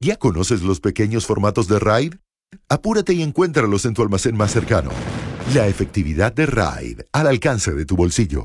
¿Ya conoces los pequeños formatos de RAID? Apúrate y encuéntralos en tu almacén más cercano. La efectividad de RAID al alcance de tu bolsillo.